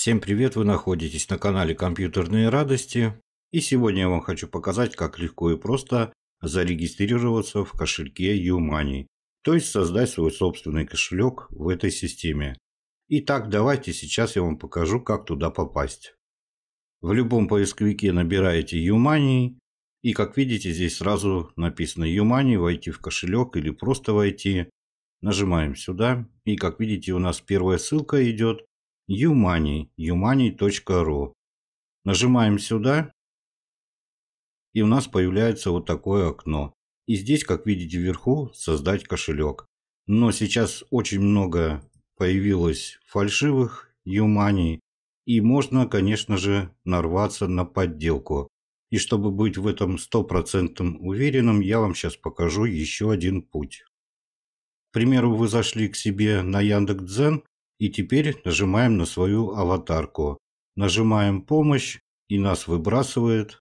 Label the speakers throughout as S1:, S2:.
S1: Всем привет, вы находитесь на канале Компьютерные радости. И сегодня я вам хочу показать, как легко и просто зарегистрироваться в кошельке YouMoney. То есть создать свой собственный кошелек в этой системе. Итак, давайте сейчас я вам покажу, как туда попасть. В любом поисковике набираете YouMoney. И как видите, здесь сразу написано YouMoney, войти в кошелек или просто войти. Нажимаем сюда. И как видите, у нас первая ссылка идет Юмани, юмани.ру. Нажимаем сюда, и у нас появляется вот такое окно. И здесь, как видите вверху, создать кошелек. Но сейчас очень много появилось фальшивых юмани, и можно, конечно же, нарваться на подделку. И чтобы быть в этом стопроцентным уверенным, я вам сейчас покажу еще один путь. К примеру, вы зашли к себе на Яндекс.Дзен и теперь нажимаем на свою аватарку. Нажимаем «Помощь» и нас выбрасывает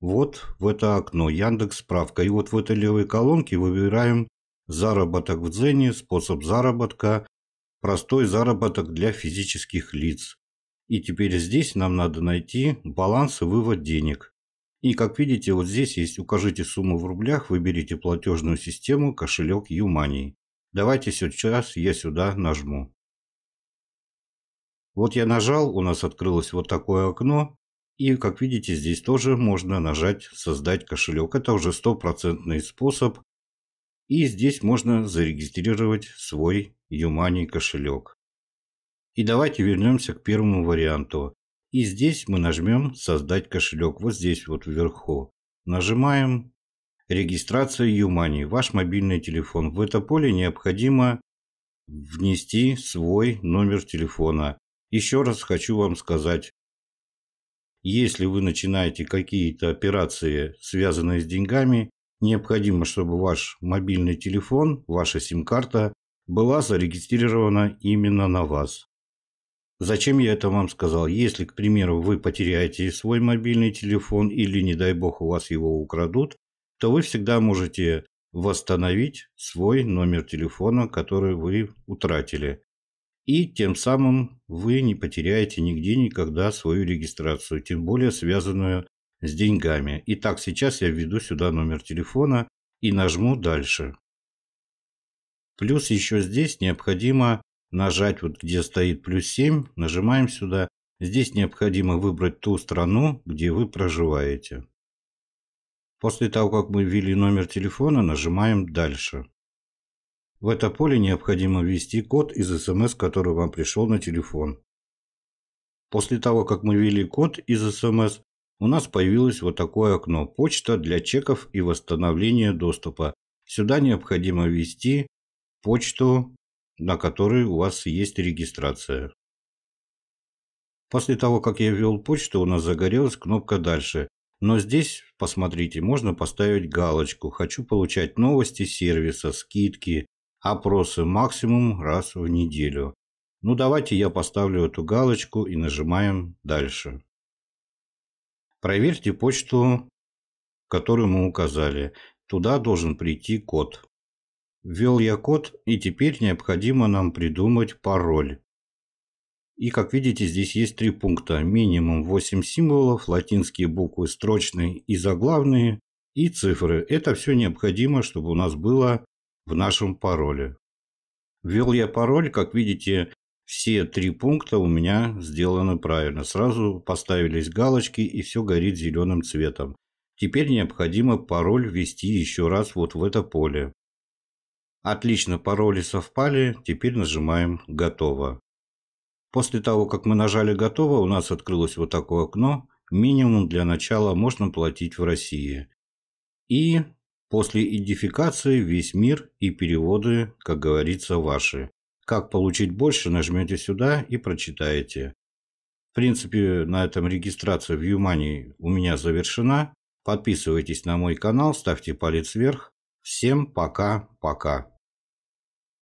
S1: вот в это окно Яндекс справка. И вот в этой левой колонке выбираем «Заработок в Дзене», «Способ заработка», «Простой заработок для физических лиц». И теперь здесь нам надо найти баланс и вывод денег. И как видите, вот здесь есть «Укажите сумму в рублях», выберите платежную систему «Кошелек Юмани». Давайте сейчас я сюда нажму. Вот я нажал, у нас открылось вот такое окно. И, как видите, здесь тоже можно нажать «Создать кошелек». Это уже стопроцентный способ. И здесь можно зарегистрировать свой Юмани кошелек. И давайте вернемся к первому варианту. И здесь мы нажмем «Создать кошелек». Вот здесь вот вверху. Нажимаем «Регистрация Юмани». Ваш мобильный телефон. В это поле необходимо внести свой номер телефона. Еще раз хочу вам сказать, если вы начинаете какие-то операции, связанные с деньгами, необходимо, чтобы ваш мобильный телефон, ваша сим-карта была зарегистрирована именно на вас. Зачем я это вам сказал? Если, к примеру, вы потеряете свой мобильный телефон или, не дай бог, у вас его украдут, то вы всегда можете восстановить свой номер телефона, который вы утратили. И тем самым вы не потеряете нигде никогда свою регистрацию, тем более связанную с деньгами. Итак, сейчас я введу сюда номер телефона и нажму «Дальше». Плюс еще здесь необходимо нажать, вот где стоит плюс 7, нажимаем сюда. Здесь необходимо выбрать ту страну, где вы проживаете. После того, как мы ввели номер телефона, нажимаем «Дальше». В это поле необходимо ввести код из СМС, который вам пришел на телефон. После того, как мы ввели код из СМС, у нас появилось вот такое окно «Почта для чеков и восстановления доступа». Сюда необходимо ввести почту, на которой у вас есть регистрация. После того, как я ввел почту, у нас загорелась кнопка «Дальше». Но здесь, посмотрите, можно поставить галочку «Хочу получать новости сервиса», «Скидки», Опросы максимум раз в неделю. Ну давайте я поставлю эту галочку и нажимаем «Дальше». Проверьте почту, которую мы указали. Туда должен прийти код. Ввел я код, и теперь необходимо нам придумать пароль. И как видите, здесь есть три пункта. Минимум 8 символов, латинские буквы строчные и заглавные, и цифры. Это все необходимо, чтобы у нас было в нашем пароле. Ввел я пароль, как видите, все три пункта у меня сделаны правильно. Сразу поставились галочки и все горит зеленым цветом. Теперь необходимо пароль ввести еще раз вот в это поле. Отлично, пароли совпали, теперь нажимаем «Готово». После того, как мы нажали «Готово», у нас открылось вот такое окно. Минимум для начала можно платить в России. И После идентификации весь мир и переводы, как говорится, ваши. Как получить больше, нажмете сюда и прочитаете. В принципе, на этом регистрация в Юмани у меня завершена. Подписывайтесь на мой канал, ставьте палец вверх. Всем пока-пока.